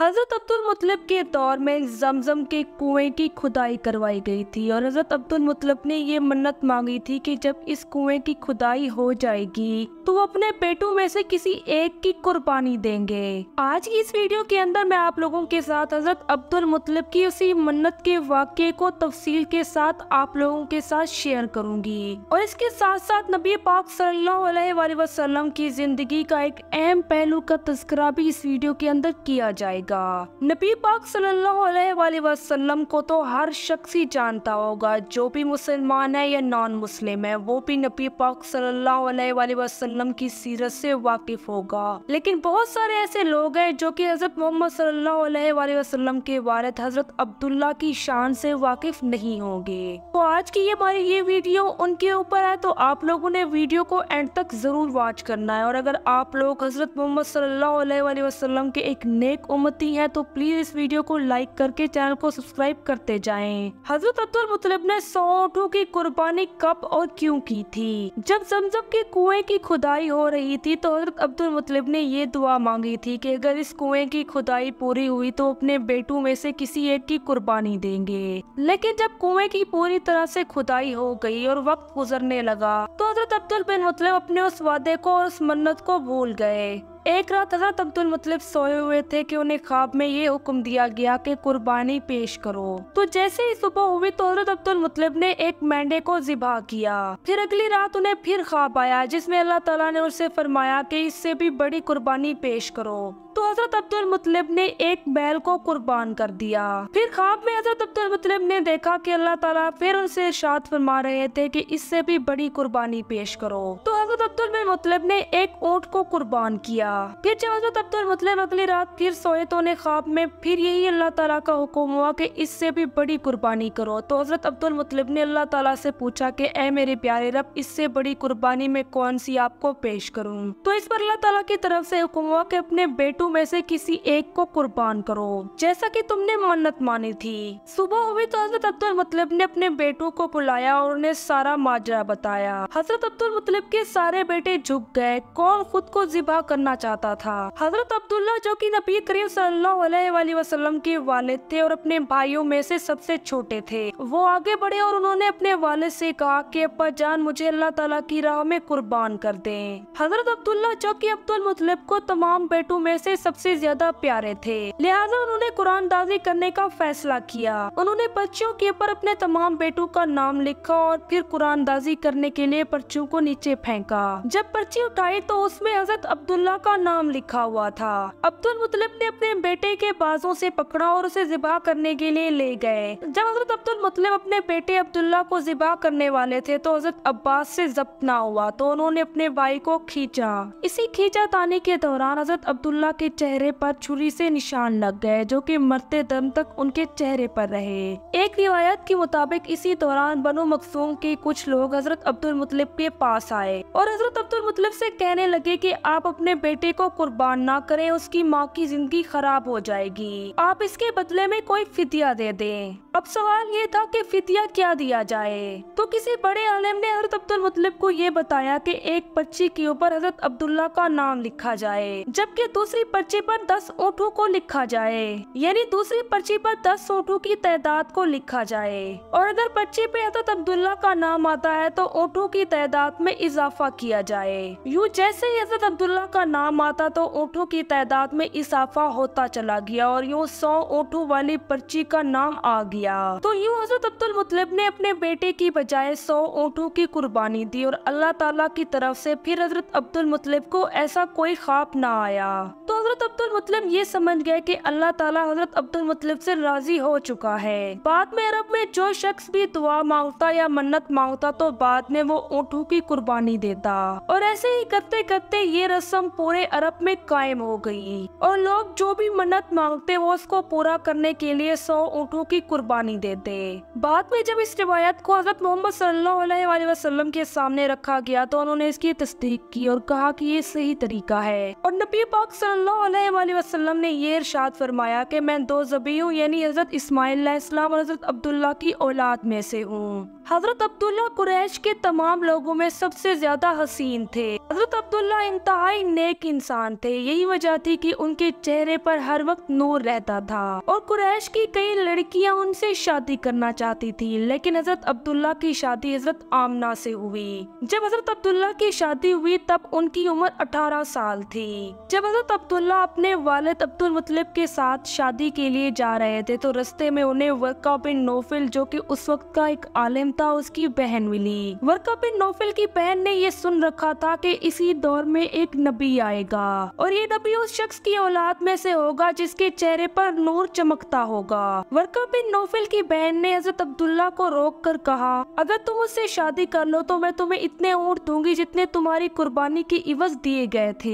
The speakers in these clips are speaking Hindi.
हज़रत अब्दुल मतलब के दौर में जमजम के कुएं की खुदाई करवाई गई थी और हज़रत अब्दुल मतलब ने ये मन्नत मांगी थी कि जब इस कुएं की खुदाई हो जाएगी तो वो अपने बेटों में से किसी एक की कुर्बानी देंगे आज की इस वीडियो के अंदर मैं आप लोगों के साथ हज़रत अब्दुल मतलब की उसी मन्नत के वाक्य को तफसील के साथ आप लोगों के साथ शेयर करूंगी और इसके साथ साथ नबी पाक सल्लल्लाहु अलैहि वसल्लम की जिंदगी का एक अहम पहलू का तस्करा भी इस वीडियो के अंदर किया जाएगा जाएगा नबी पाक वसल्लम को तो हर शख्स ही जानता होगा जो भी मुसलमान है या नॉन मुस्लिम है वो भी नबी पाक वसल्लम की सीरत से वाकिफ होगा लेकिन बहुत सारे ऐसे लोग हैं जो कि हजरत मोहम्मद वसल्लम के वारद हजरत अब्दुल्ला की शान से वाकिफ नहीं होंगे तो आज की हमारी ये वीडियो उनके ऊपर है तो आप लोगों ने वीडियो को एंड तक जरूर वॉच करना है और अगर आप लोग हजरत मोहम्मद सल्लल्लाहु अलैहि वसल्लम के एक नेक उम्र होती है तो प्लीज इस वीडियो को लाइक करके चैनल को सब्सक्राइब करते जाएं। हजरत अब्दुल मुतलब ने सौ ऊँटों की कुर्बानी कब और क्यों की थी जब जमजम के कुएं की खुदाई हो रही थी तो हजरत अब्दुल मुतलब ने ये दुआ मांगी थी कि अगर इस कुएं की खुदाई पूरी हुई तो अपने बेटों में से किसी एक की कुर्बानी देंगे लेकिन जब कुएं की पूरी तरह से खुदाई हो गई और वक्त गुजरने लगा तो हजरत अब्दुल बिन मुतलब अपने उस वादे को और उस मन्नत को भूल गए एक रात हजरत अब्दुल मतलब सोए हुए थे कि उन्हें ख्वाब में ये हुक्म दिया गया कि कुर्बानी पेश करो तो जैसे ही सुबह हुई तो हजरत अब्दुल मतलब ने एक मेंढे को जिबा किया फिर अगली रात उन्हें फिर ख्वाब आया जिसमें अल्लाह तला ने उसे फरमाया कि इससे भी बड़ी कुर्बानी पेश करो तो हजरत अब्दुल मतलब ने एक बैल को कुर्बान कर दिया फिर ख्वाब में हजरत अब्दुल मतलब ने देखा कि अल्लाह ताला फिर उनसे इर्शाद फरमा रहे थे कि इससे भी बड़ी कुर्बानी पेश करो तो हजरत अब्दुल मतलब ने एक ऊँट को कुर्बान किया फिर जब तब तो मतलब अगली रात फिर सोए तो ने ख्वाब में फिर यही अल्लाह तला का हुक्म हुआ कि इससे भी बड़ी कुर्बानी करो तो हजरत अब्दुल मतलब ने अल्लाह ताला से पूछा कि ए मेरे प्यारे रब इससे बड़ी कुर्बानी में कौन सी आपको पेश करूँ तो इस पर अल्लाह ताला की तरफ से हुक्म हुआ कि अपने बेटों में से किसी एक को कुर्बान करो जैसा कि तुमने मन्नत मानी थी सुबह हुई तो हजरत अब्दुल मतलब ने अपने बेटों को बुलाया और उन्हें सारा माजरा बताया हजरत अब्दुल मतलब के सारे बेटे झुक गए कौन खुद को जिबा करना चाहता था हजरत अब्दुल्ला जो कि नबी करीम सल्लाम के वालिद थे और अपने भाइयों में से सबसे छोटे थे वो आगे बढ़े और उन्होंने अपने वालिद से कहा कि अब्बा जान मुझे अल्लाह ताला की राह में कुर्बान कर दे हजरत अब्दुल्ला जो की अब्दुल मुतलिब को तमाम बेटों में से सबसे ज्यादा प्यारे थे लिहाजा उन्होंने कुरान दाजी करने का फैसला किया उन्होंने पर्चियों के ऊपर अपने तमाम बेटों का नाम लिखा और फिर कुरान दाजी करने के लिए पर्चियों को नीचे फेंका जब पर्ची उठाई तो उसमें हजरत अब्दुल्ला का का नाम लिखा हुआ था अब्दुल मुतलब ने अपने बेटे के बाजों से पकड़ा और उसे जिबा करने के लिए ले गए जब हजरत अब्दुल मुतलब अपने बेटे अब्दुल्ला को जिबा करने वाले थे तो हजरत अब्बास से जब्त ना हुआ तो उन्होंने अपने भाई को खींचा इसी खींचा ताने के दौरान हजरत अब्दुल्ला के चेहरे पर छुरी से निशान लग गए जो कि मरते दम तक उनके चेहरे पर रहे एक रिवायत के मुताबिक इसी दौरान बनो मखसूम के कुछ लोग हजरत अब्दुल मुतलब के पास आए और हजरत अब्दुल मुतलब से कहने लगे कि आप अपने बेटे बेटे को कुर्बान ना करें उसकी माँ की जिंदगी खराब हो जाएगी आप इसके बदले में कोई फितिया दे दें अब सवाल ये था कि फितिया क्या दिया जाए तो किसी बड़े आलम ने हजरत अब्दुल मतलब को ये बताया कि एक पर्ची के ऊपर हजरत अब्दुल्ला का नाम लिखा जाए जबकि दूसरी पर्ची पर दस ऊँटों को लिखा जाए यानी दूसरी पर्ची पर दस ऊँटों की तादाद को लिखा जाए और अगर पर्ची पे हजरत अब्दुल्ला का नाम आता है तो ऊँटों की तादाद में इजाफा किया जाए यूँ जैसे ही हजरत अब्दुल्ला का नाम माता तो ऊँटों की तादाद में इजाफा होता चला गया और यूँ सौ ऊँटों वाली पर्ची का नाम आ गया तो यूँ हजरत अब्दुल मुतलब ने अपने बेटे की बजाय सौ ऊँटों की कुर्बानी दी और अल्लाह तला की तरफ ऐसी फिर हजरत अब्दुल मुतलब को ऐसा कोई ख्वाब न आया तो हजरत अब्दुल मुतलब ये समझ गए की अल्लाह तला हजरत अब्दुल मुतलब ऐसी राजी हो चुका है बाद में अरब में जो शख्स भी दुआ मांगता या मन्नत मांगता तो बाद में वो ऊँटों की कुर्बानी देता और ऐसे ही करते करते ये रस्म पूरी पूरे अरब में कायम हो गई और लोग जो भी मन्नत मांगते वो उसको पूरा करने के लिए सौ ऊँटों की कुर्बानी देते बाद में जब इस रिवायत को हजरत मोहम्मद सल्लाम के सामने रखा गया तो उन्होंने इसकी तस्दीक की और कहा की ये सही तरीका है और नबी पाक सल्लाम ने ये इरशाद फरमाया की मैं दो जबी हूँ यानी हजरत इस्माइल और हजरत अब्दुल्ला की औलाद में से हूँ हजरत अब्दुल्ला कुरैश के तमाम लोगों में सबसे ज्यादा हसीन थे हजरत अब्दुल्ला इंतहाई नेक इंसान थे यही वजह थी कि उनके चेहरे पर हर वक्त नूर रहता था और कुरैश की कई लड़कियां उनसे शादी करना चाहती थी लेकिन हजरत अब्दुल्ला की शादी हजरत आमना से हुई जब हजरत अब्दुल्ला की शादी हुई तब उनकी उम्र 18 साल थी जब हजरत अब्दुल्ला अपने वालद अब्दुल मतलब के साथ शादी के लिए जा रहे थे तो रस्ते में उन्हें वर्का बिन नोफिल जो की उस वक्त का एक आलिम था उसकी बहन मिली वर्का बिन नोफिल की बहन ने यह सुन रखा था की इसी दौर में एक नबी आया जाएगा और ये तभी उस शख्स की औलाद में से होगा जिसके चेहरे पर नूर चमकता होगा वर्का बिन नोफिल की बहन ने हजरत अब्दुल्ला को रोक कर कहा अगर तुम उससे शादी कर लो तो मैं तुम्हें इतने ऊँट दूंगी जितने तुम्हारी कुर्बानी की इवज दिए गए थे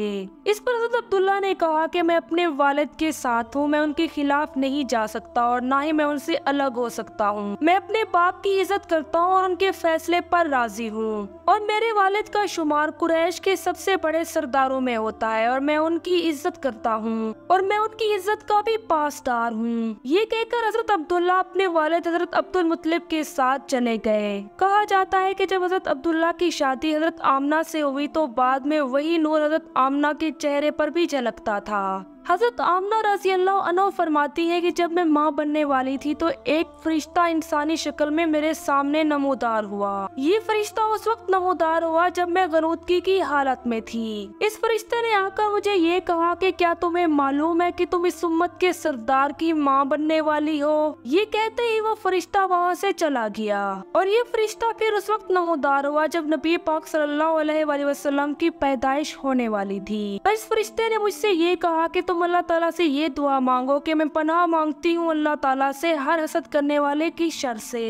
इस पर हजरत अब्दुल्ला ने कहा की मैं अपने वालिद के साथ हूँ मैं उनके खिलाफ नहीं जा सकता और ना ही मैं उनसे अलग हो सकता हूँ मैं अपने बाप की इज्जत करता हूँ और उनके फैसले पर राजी हूँ और मेरे वालिद का शुमार कुरैश के सबसे बड़े सरदारों में हो होता है और मैं उनकी इज्जत करता हूँ और मैं उनकी इज्जत का भी पासदार हूँ ये कहकर हजरत अब्दुल्ला अपने वालद हजरत अब्दुल मुतलिब के साथ चले गए कहा जाता है कि जब हजरत अब्दुल्ला की शादी हजरत आमना से हुई तो बाद में वही नूर हजरत आमना के चेहरे पर भी झलकता था हज़रत आमना रजी अल्लाह फरमाती है कि जब मैं माँ बनने वाली थी तो एक फरिश्ता इंसानी शक्ल में मेरे सामने नमोदार हुआ ये फरिश्ता उस वक्त नमोदार हुआ जब मैं गनूदगी की हालत में थी इस फरिश्ते ने आकर मुझे ये कहा कि क्या तुम्हें मालूम है कि तुम इस उम्मत के सरदार की माँ बनने वाली हो ये कहते ही वो फरिश्ता वहाँ से चला गया और ये फरिश्ता फिर उस वक्त नमोदार हुआ जब नबी पाक सल्लाम की पैदाइश होने वाली थी इस फरिश्ते ने मुझसे ये कहा की तुम तो अल्लाह ताला से ये दुआ मांगो कि मैं पनाह मांगती हूँ अल्लाह ताला से हर हसद करने वाले की शर से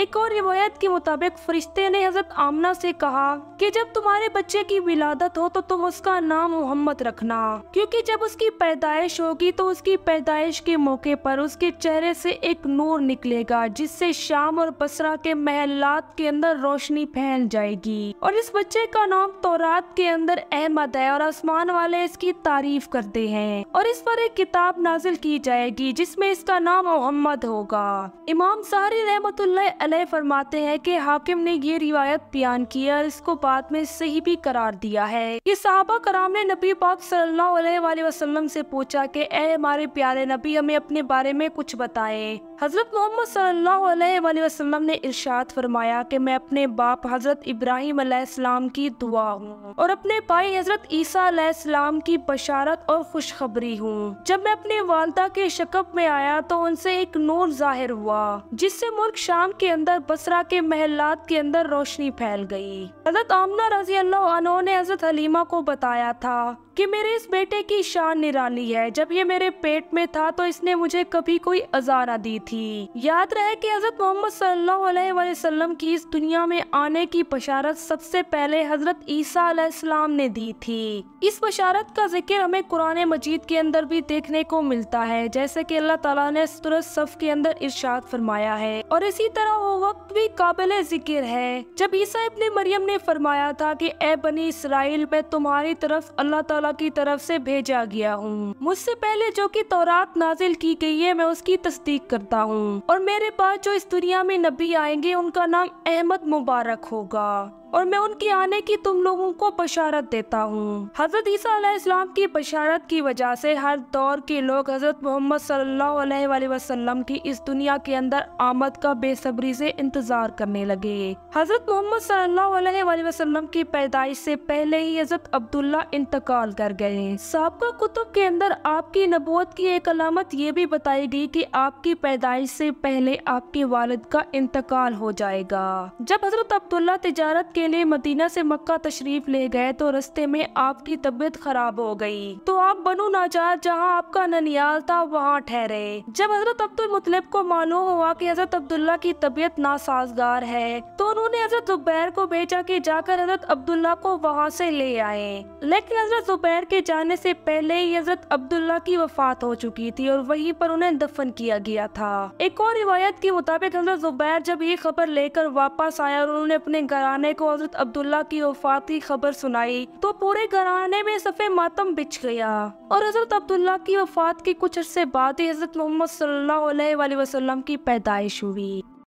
एक और रिवायत के मुताबिक फरिश्ते ने हजरत आमना से कहा कि जब तुम्हारे बच्चे की विलादत हो तो तुम उसका नाम मोहम्मद रखना क्योंकि जब उसकी पैदाइश होगी तो उसकी पैदाइश के मौके पर उसके चेहरे से एक नूर निकलेगा जिससे शाम और बसरा के महलात के अंदर रोशनी फैल जाएगी और इस बच्चे का नाम तोरात के अंदर अहमद है और आसमान वाले इसकी तारीफ करते हैं और इस पर एक किताब नाजिल की जाएगी जिसमे इसका नाम मोहम्मद होगा इमाम सारी रहमत अलह फरमाते हैं कि हाकिम ने ये रिवायत बयान की और इसको बाद में सही भी करार दिया है ये साहबा कराम ने नबी पाक सल्लल्लाहु अलैहि वसल्लम से पूछा कि ए हमारे प्यारे नबी हमें अपने बारे में कुछ बताएं हज़रत मोहम्मद सल्लल्लाहु अलैहि वसल्लम ने इरशाद फरमाया कि मैं अपने बाप हज़रत इब्राहिम अलैहिस्सलाम की दुआ हूँ और अपने भाई हज़रत ईसा अलैहिस्सलाम की बशारत और खुशखबरी हूँ जब मैं अपने वालदा के शकब में आया तो उनसे एक नूर जाहिर हुआ जिससे मुल्क शाम के अंदर बसरा के महलात के अंदर रोशनी फैल गई हज़रत आमना रजी अल्लाह ने हज़रत हलीमा को बताया था कि मेरे इस बेटे की शान निराली है जब ये मेरे पेट में था तो इसने मुझे कभी कोई अजारा दी थी याद रहे कि हजरत मोहम्मद सल्लाम की इस दुनिया में आने की बशारत सबसे पहले हजरत ईसा अलैहिस्सलाम ने दी थी इस बशारत का जिक्र हमें कुरान मजीद के अंदर भी देखने को मिलता है जैसे की अल्लाह तला ने सफ के अंदर इर्शाद फरमाया है और इसी तरह वो वक्त भी काबिल जिक्र है जब ईसा अपने मरियम ने फरमाया था की ए बनी इसराइल में तुम्हारी तरफ अल्लाह ताला ताला की तरफ से भेजा गया हूँ मुझसे पहले जो कि तौरात नाजिल की गई है मैं उसकी तस्दीक करता हूँ और मेरे पास जो इस दुनिया में नबी आएंगे उनका नाम अहमद मुबारक होगा और मैं उनके आने की तुम लोगों को बशारत देता हूँ हजरत ईसा इस्लाम की बशारत की वजह से हर दौर के लोग हजरत मोहम्मद सल्लाम की इस दुनिया के अंदर आमद का बेसब्री से इंतजार करने लगे हजरत मोहम्मद सल्लाम की पैदाइश से पहले ही हजरत अब्दुल्ला इंतकाल कर गए सबका कुतुब के अंदर आपकी नबूत की एक अलामत ये भी बताई गई की आपकी पैदाइश से पहले आपके वालद का इंतकाल हो जाएगा जब हजरत अब्दुल्ला तजारत के के लिए मदीना से मक्का तशरीफ ले गए तो रस्ते में आपकी तबीयत खराब हो गई तो आप बनो नाजाद जहाँ आपका ननियाल था वहाँ ठहरे जब हजरत अब्दुल मुतलब को मालूम हुआ की हजरत अब्दुल्ला की तबीयत नासाजगार है तो उन्होंने हजरत जुबैर को भेजा की जाकर हजरत अब्दुल्ला को वहाँ से ले आए लेकिन हजरत जुबैर के जाने से पहले ही हजरत अब्दुल्ला की वफात हो चुकी थी और वहीं पर उन्हें दफन किया गया था एक और रिवायत के मुताबिक हजरत जुबैर जब ये खबर लेकर वापस आया और उन्होंने अपने घराने को को हजरत अब्दुल्ला की वफात की खबर सुनाई तो पूरे घराने में सफ़े मातम बिछ गया और हजरत अब्दुल्ला की वफात के कुछ अरसे बाद ही हजरत मोहम्मद सल्लल्लाहु अलैहि वसल्लम की पैदाइश हुई